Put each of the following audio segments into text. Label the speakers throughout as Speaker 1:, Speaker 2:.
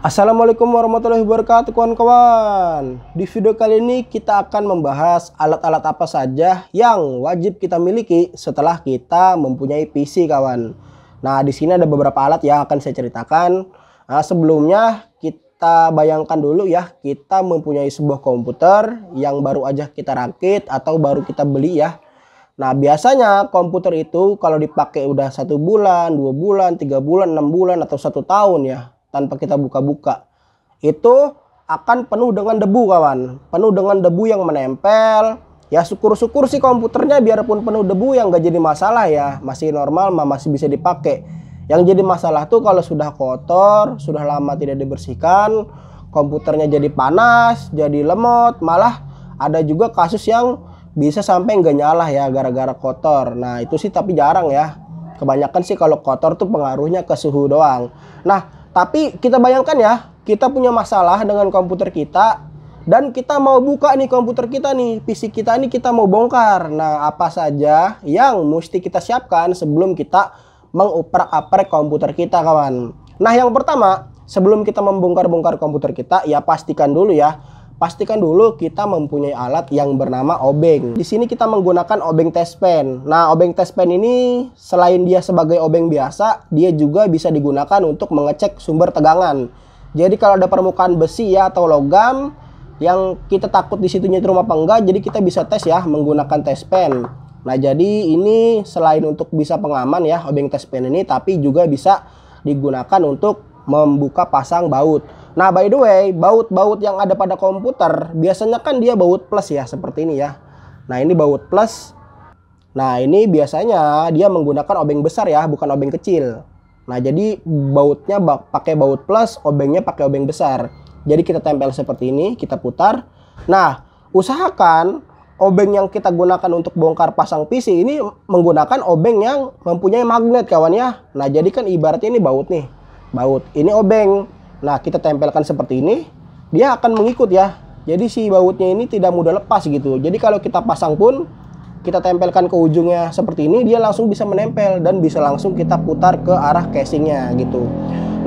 Speaker 1: Assalamualaikum warahmatullahi wabarakatuh kawan-kawan Di video kali ini kita akan membahas alat-alat apa saja yang wajib kita miliki setelah kita mempunyai PC kawan Nah di sini ada beberapa alat yang akan saya ceritakan nah, Sebelumnya kita bayangkan dulu ya kita mempunyai sebuah komputer yang baru aja kita rakit atau baru kita beli ya Nah biasanya komputer itu kalau dipakai udah satu bulan, dua bulan, tiga bulan, enam bulan atau satu tahun ya tanpa kita buka-buka itu akan penuh dengan debu kawan penuh dengan debu yang menempel ya syukur-syukur sih komputernya biarpun penuh debu yang gak jadi masalah ya masih normal mah masih bisa dipakai yang jadi masalah tuh kalau sudah kotor sudah lama tidak dibersihkan komputernya jadi panas jadi lemot malah ada juga kasus yang bisa sampai nggak nyala ya gara-gara kotor nah itu sih tapi jarang ya kebanyakan sih kalau kotor tuh pengaruhnya ke suhu doang nah tapi kita bayangkan ya, kita punya masalah dengan komputer kita dan kita mau buka nih komputer kita nih, PC kita ini kita mau bongkar. Nah, apa saja yang mesti kita siapkan sebelum kita menguprak-aprek komputer kita, kawan? Nah, yang pertama, sebelum kita membongkar-bongkar komputer kita, ya pastikan dulu ya, pastikan dulu kita mempunyai alat yang bernama obeng. Di sini kita menggunakan obeng test pen. Nah, obeng test pen ini selain dia sebagai obeng biasa, dia juga bisa digunakan untuk mengecek sumber tegangan. Jadi kalau ada permukaan besi ya atau logam yang kita takut di situ nyetrum apa enggak, jadi kita bisa tes ya menggunakan test pen. Nah, jadi ini selain untuk bisa pengaman ya obeng test pen ini tapi juga bisa digunakan untuk membuka pasang baut. Nah, by the way, baut-baut yang ada pada komputer biasanya kan dia baut plus ya, seperti ini ya. Nah, ini baut plus. Nah, ini biasanya dia menggunakan obeng besar ya, bukan obeng kecil. Nah, jadi bautnya pakai baut plus, obengnya pakai obeng besar. Jadi kita tempel seperti ini, kita putar. Nah, usahakan obeng yang kita gunakan untuk bongkar pasang PC ini menggunakan obeng yang mempunyai magnet kawan ya. Nah, jadi kan ibaratnya ini baut nih baut. Ini obeng. Nah, kita tempelkan seperti ini, dia akan mengikut ya. Jadi si bautnya ini tidak mudah lepas gitu. Jadi kalau kita pasang pun kita tempelkan ke ujungnya seperti ini, dia langsung bisa menempel dan bisa langsung kita putar ke arah casingnya gitu.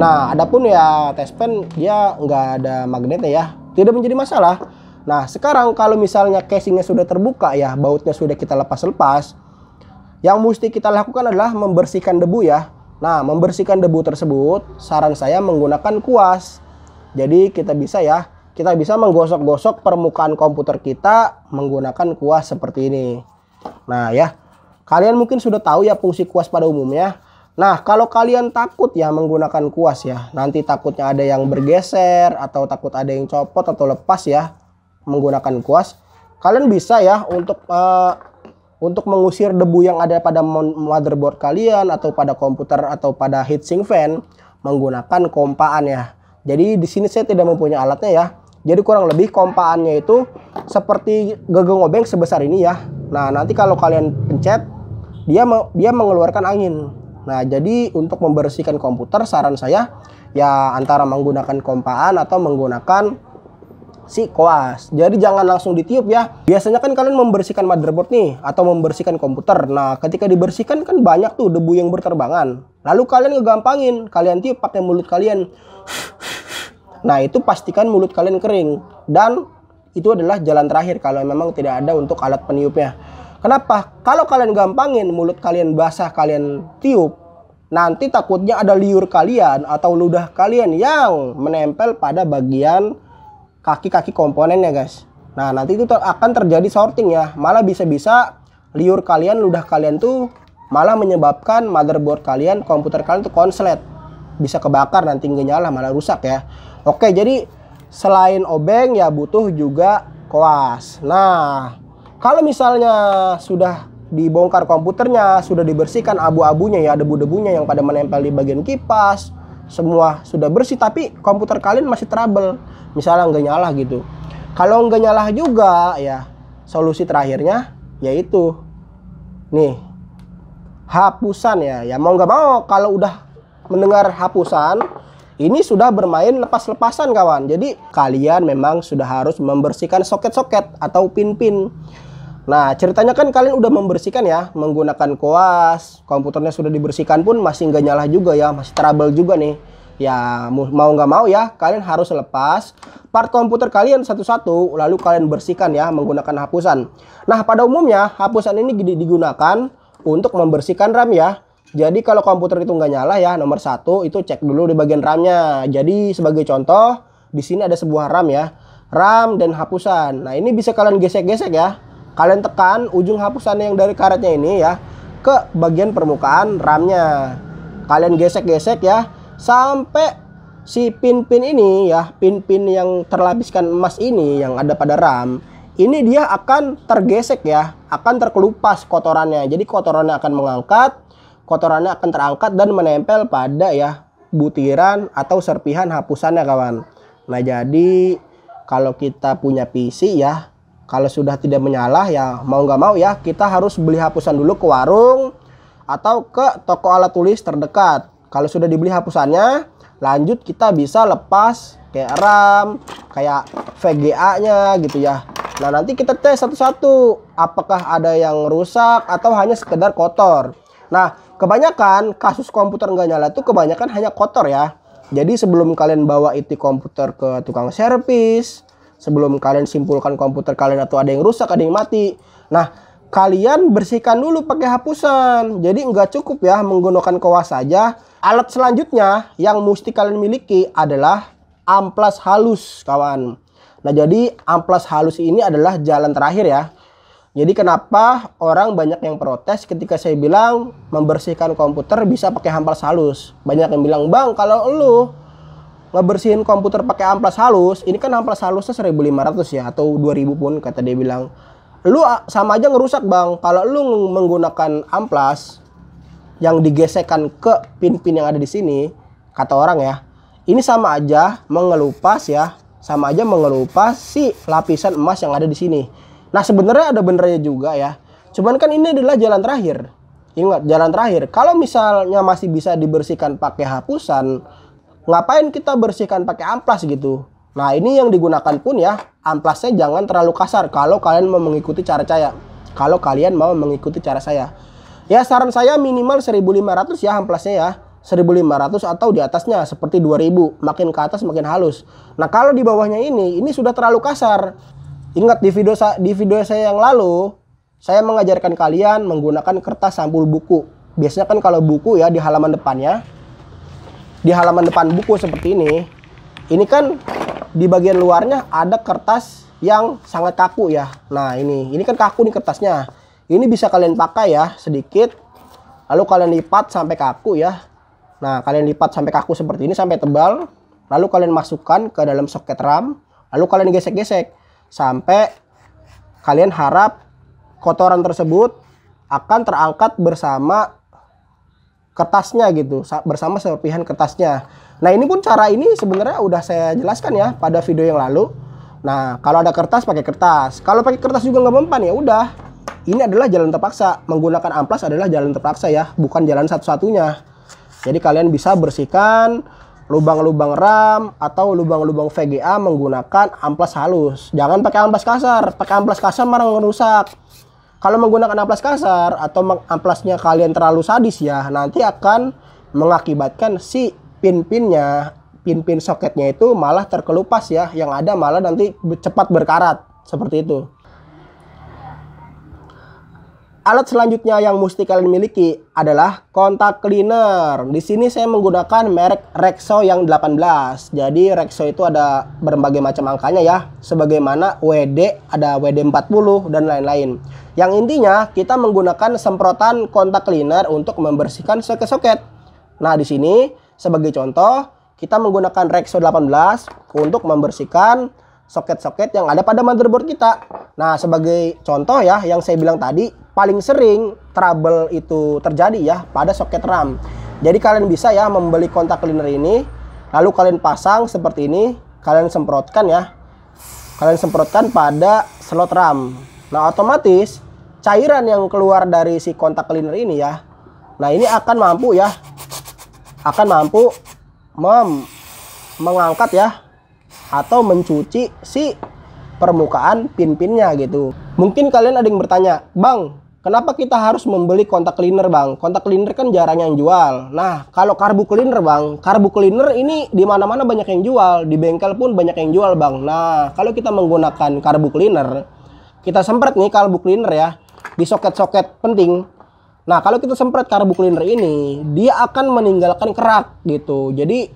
Speaker 1: Nah, adapun ya test pen dia nggak ada magnetnya ya, tidak menjadi masalah. Nah, sekarang kalau misalnya casingnya sudah terbuka ya, bautnya sudah kita lepas-lepas, yang mesti kita lakukan adalah membersihkan debu ya. Nah, membersihkan debu tersebut, saran saya menggunakan kuas. Jadi kita bisa ya, kita bisa menggosok-gosok permukaan komputer kita menggunakan kuas seperti ini. Nah ya, kalian mungkin sudah tahu ya fungsi kuas pada umumnya. Nah, kalau kalian takut ya menggunakan kuas ya, nanti takutnya ada yang bergeser atau takut ada yang copot atau lepas ya menggunakan kuas, kalian bisa ya untuk uh, untuk mengusir debu yang ada pada motherboard kalian atau pada komputer atau pada heatsink fan menggunakan kompaan ya. Jadi di sini saya tidak mempunyai alatnya ya. Jadi kurang lebih kompaannya itu seperti gegeng obeng sebesar ini ya. Nah, nanti kalau kalian pencet dia dia mengeluarkan angin. Nah, jadi untuk membersihkan komputer saran saya ya antara menggunakan kompaan atau menggunakan si koas. Jadi jangan langsung ditiup ya. Biasanya kan kalian membersihkan motherboard nih atau membersihkan komputer. Nah, ketika dibersihkan kan banyak tuh debu yang berterbangan. Lalu kalian ngegampangin, kalian tiup pakai mulut kalian. Nah, itu pastikan mulut kalian kering dan itu adalah jalan terakhir kalau memang tidak ada untuk alat peniupnya. Kenapa? Kalau kalian gampangin mulut kalian basah kalian tiup, nanti takutnya ada liur kalian atau ludah kalian yang menempel pada bagian kaki-kaki komponennya guys. Nah nanti itu akan terjadi sorting ya. Malah bisa-bisa liur kalian, ludah kalian tuh malah menyebabkan motherboard kalian, komputer kalian tuh konslet. Bisa kebakar nanti nggak nyala malah rusak ya. Oke jadi selain obeng ya butuh juga koas. Nah kalau misalnya sudah dibongkar komputernya, sudah dibersihkan abu-abunya ya, debu-debunya yang pada menempel di bagian kipas, semua sudah bersih tapi komputer kalian masih trouble misalnya nggak nyala gitu kalau nggak nyala juga ya solusi terakhirnya yaitu nih hapusan ya ya mau nggak mau kalau udah mendengar hapusan ini sudah bermain lepas-lepasan kawan jadi kalian memang sudah harus membersihkan soket-soket atau pin-pin Nah, ceritanya kan kalian udah membersihkan ya, menggunakan koas, komputernya sudah dibersihkan pun masih nggak nyala juga ya, masih trouble juga nih. Ya, mau nggak mau ya, kalian harus lepas part komputer kalian satu-satu, lalu kalian bersihkan ya menggunakan hapusan. Nah, pada umumnya, hapusan ini digunakan untuk membersihkan RAM ya. Jadi kalau komputer itu nggak nyala ya, nomor satu itu cek dulu di bagian RAM-nya. Jadi sebagai contoh, di sini ada sebuah RAM ya, RAM dan hapusan. Nah, ini bisa kalian gesek-gesek ya Kalian tekan ujung hapusan yang dari karetnya ini ya ke bagian permukaan RAM-nya. Kalian gesek-gesek ya sampai si pin-pin ini ya, pin-pin yang terlapiskan emas ini yang ada pada RAM, ini dia akan tergesek ya, akan terkelupas kotorannya. Jadi kotorannya akan mengangkat, kotorannya akan terangkat dan menempel pada ya butiran atau serpihan hapusannya kawan. Nah, jadi kalau kita punya PC ya, kalau sudah tidak menyala ya mau nggak mau ya kita harus beli hapusan dulu ke warung atau ke toko alat tulis terdekat kalau sudah dibeli hapusannya lanjut kita bisa lepas kayak RAM kayak VGA nya gitu ya nah nanti kita tes satu-satu apakah ada yang rusak atau hanya sekedar kotor nah kebanyakan kasus komputer nggak nyala itu kebanyakan hanya kotor ya jadi sebelum kalian bawa itu komputer ke tukang servis sebelum kalian simpulkan komputer kalian atau ada yang rusak, ada yang mati. Nah, kalian bersihkan dulu pakai hapusan. Jadi nggak cukup ya menggunakan kuas saja. Alat selanjutnya yang mesti kalian miliki adalah amplas halus, kawan. Nah, jadi amplas halus ini adalah jalan terakhir ya. Jadi kenapa orang banyak yang protes ketika saya bilang membersihkan komputer bisa pakai amplas halus? Banyak yang bilang, "Bang, kalau lu ngebersihin komputer pakai amplas halus, ini kan amplas halusnya 1500 ya atau 2000 pun kata dia bilang. Lu sama aja ngerusak, Bang. Kalau lu menggunakan amplas yang digesekkan ke pin-pin yang ada di sini, kata orang ya. Ini sama aja mengelupas ya, sama aja mengelupas si lapisan emas yang ada di sini. Nah, sebenarnya ada benernya juga ya. Cuman kan ini adalah jalan terakhir. Ingat, jalan terakhir. Kalau misalnya masih bisa dibersihkan pakai hapusan, ngapain kita bersihkan pakai amplas gitu. Nah, ini yang digunakan pun ya, amplasnya jangan terlalu kasar kalau kalian mau mengikuti cara saya. Kalau kalian mau mengikuti cara saya. Ya, saran saya minimal 1500 ya amplasnya ya. 1500 atau di atasnya seperti 2000, makin ke atas makin halus. Nah, kalau di bawahnya ini, ini sudah terlalu kasar. Ingat di video di video saya yang lalu, saya mengajarkan kalian menggunakan kertas sampul buku. Biasanya kan kalau buku ya di halaman depannya di halaman depan buku seperti ini, ini kan di bagian luarnya ada kertas yang sangat kaku ya. Nah ini, ini kan kaku nih kertasnya. Ini bisa kalian pakai ya sedikit, lalu kalian lipat sampai kaku ya. Nah kalian lipat sampai kaku seperti ini sampai tebal, lalu kalian masukkan ke dalam soket RAM, lalu kalian gesek-gesek sampai kalian harap kotoran tersebut akan terangkat bersama kertasnya gitu bersama serpihan kertasnya. Nah ini pun cara ini sebenarnya udah saya jelaskan ya pada video yang lalu. Nah kalau ada kertas pakai kertas, kalau pakai kertas juga nggak mempan ya udah. Ini adalah jalan terpaksa menggunakan amplas adalah jalan terpaksa ya, bukan jalan satu-satunya. Jadi kalian bisa bersihkan lubang-lubang RAM atau lubang-lubang VGA menggunakan amplas halus. Jangan pakai amplas kasar, pakai amplas kasar malah ngerusak. Kalau menggunakan amplas kasar atau amplasnya kalian terlalu sadis ya, nanti akan mengakibatkan si pin-pinnya, pin-pin soketnya itu malah terkelupas ya, yang ada malah nanti cepat berkarat, seperti itu. Alat selanjutnya yang mesti kalian miliki adalah kontak cleaner. Di sini saya menggunakan merek Rexo yang 18. Jadi Rexo itu ada berbagai macam angkanya ya, sebagaimana WD ada WD40 dan lain-lain. Yang intinya kita menggunakan semprotan kontak cleaner untuk membersihkan soket-soket. Nah, di sini sebagai contoh kita menggunakan Rexo 18 untuk membersihkan soket-soket yang ada pada motherboard kita. Nah, sebagai contoh ya yang saya bilang tadi paling sering trouble itu terjadi ya pada soket RAM. Jadi kalian bisa ya membeli kontak cleaner ini lalu kalian pasang seperti ini, kalian semprotkan ya. Kalian semprotkan pada slot RAM. Nah, otomatis cairan yang keluar dari si kontak cleaner ini ya. Nah, ini akan mampu ya. Akan mampu mem mengangkat ya atau mencuci si permukaan pin-pinnya gitu. Mungkin kalian ada yang bertanya, "Bang, kenapa kita harus membeli kontak cleaner bang? Kontak cleaner kan jarang yang jual. Nah, kalau karbu cleaner bang, karbu cleaner ini di mana-mana banyak yang jual, di bengkel pun banyak yang jual bang. Nah, kalau kita menggunakan karbu cleaner, kita semprot nih karbu cleaner ya di soket-soket penting. Nah, kalau kita semprot karbu cleaner ini, dia akan meninggalkan kerak gitu. Jadi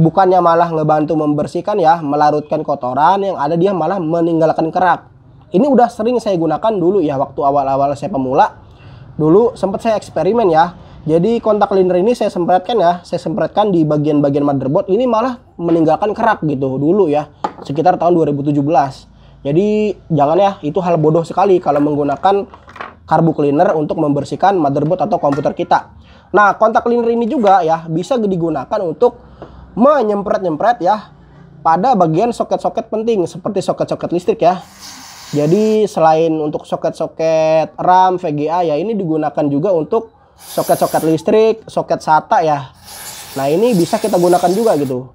Speaker 1: bukannya malah ngebantu membersihkan ya, melarutkan kotoran yang ada dia malah meninggalkan kerak. Ini udah sering saya gunakan dulu ya waktu awal-awal saya pemula. Dulu sempat saya eksperimen ya. Jadi kontak cleaner ini saya semprotkan ya, saya semprotkan di bagian-bagian motherboard ini malah meninggalkan kerak gitu dulu ya, sekitar tahun 2017. Jadi jangan ya, itu hal bodoh sekali kalau menggunakan karbu cleaner untuk membersihkan motherboard atau komputer kita. Nah, kontak cleaner ini juga ya bisa digunakan untuk menyemprot-nyemprot ya pada bagian soket-soket penting seperti soket-soket listrik ya. Jadi selain untuk soket-soket RAM, VGA ya ini digunakan juga untuk soket-soket listrik, soket SATA ya. Nah, ini bisa kita gunakan juga gitu.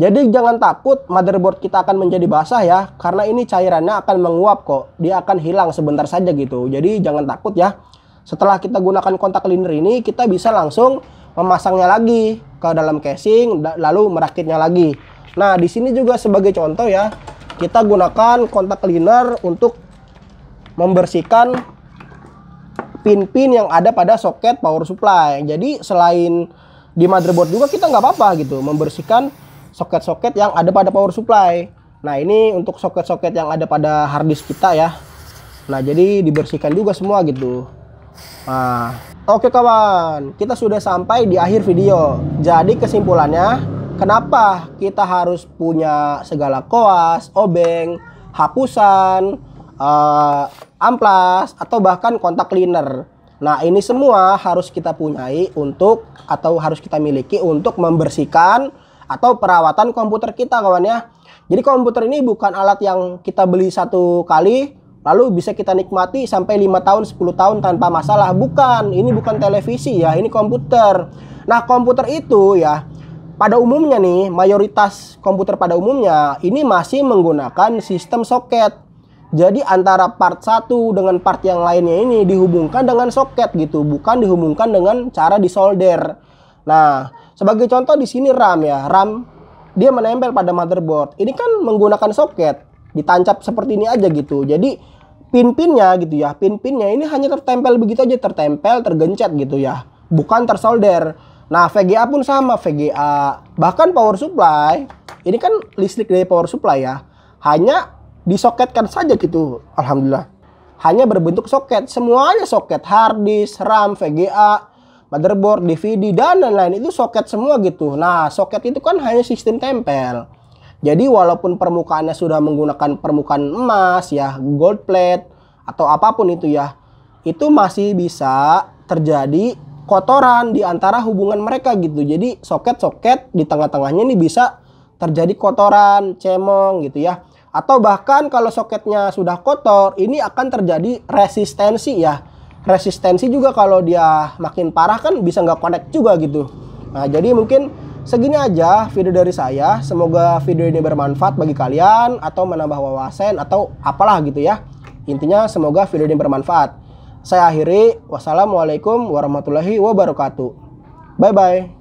Speaker 1: Jadi jangan takut motherboard kita akan menjadi basah ya, karena ini cairannya akan menguap kok. Dia akan hilang sebentar saja gitu. Jadi jangan takut ya. Setelah kita gunakan kontak liner ini, kita bisa langsung memasangnya lagi ke dalam casing lalu merakitnya lagi. Nah, di sini juga sebagai contoh ya, kita gunakan kontak cleaner untuk membersihkan pin-pin yang ada pada soket power supply. Jadi selain di motherboard juga kita nggak apa-apa gitu membersihkan soket-soket yang ada pada power supply. Nah, ini untuk soket-soket yang ada pada hard kita ya. Nah, jadi dibersihkan juga semua gitu. Nah, oke kawan, kita sudah sampai di akhir video. Jadi kesimpulannya, kenapa kita harus punya segala koas, obeng, hapusan, uh, amplas, atau bahkan kontak cleaner. Nah, ini semua harus kita punyai untuk atau harus kita miliki untuk membersihkan atau perawatan komputer kita kawan ya. Jadi komputer ini bukan alat yang kita beli satu kali lalu bisa kita nikmati sampai 5 tahun 10 tahun tanpa masalah. Bukan, ini bukan televisi ya, ini komputer. Nah, komputer itu ya pada umumnya nih, mayoritas komputer pada umumnya ini masih menggunakan sistem soket. Jadi antara part satu dengan part yang lainnya ini dihubungkan dengan soket gitu, bukan dihubungkan dengan cara disolder. Nah, sebagai contoh di sini RAM ya, RAM dia menempel pada motherboard. Ini kan menggunakan soket, ditancap seperti ini aja gitu. Jadi pin-pinnya gitu ya, pin-pinnya ini hanya tertempel begitu aja, tertempel, tergencet gitu ya. Bukan tersolder. Nah, VGA pun sama, VGA. Bahkan power supply, ini kan listrik dari power supply ya. Hanya disoketkan saja gitu, alhamdulillah. Hanya berbentuk soket, semuanya soket, hard disk, RAM, VGA, motherboard, DVD dan lain-lain itu soket semua gitu. Nah, soket itu kan hanya sistem tempel. Jadi walaupun permukaannya sudah menggunakan permukaan emas ya, gold plate atau apapun itu ya, itu masih bisa terjadi kotoran di antara hubungan mereka gitu. Jadi soket-soket di tengah-tengahnya ini bisa terjadi kotoran, cemong gitu ya. Atau bahkan kalau soketnya sudah kotor, ini akan terjadi resistensi ya resistensi juga kalau dia makin parah kan bisa nggak connect juga gitu nah jadi mungkin segini aja video dari saya semoga video ini bermanfaat bagi kalian atau menambah wawasan atau apalah gitu ya intinya semoga video ini bermanfaat saya akhiri wassalamualaikum warahmatullahi wabarakatuh bye bye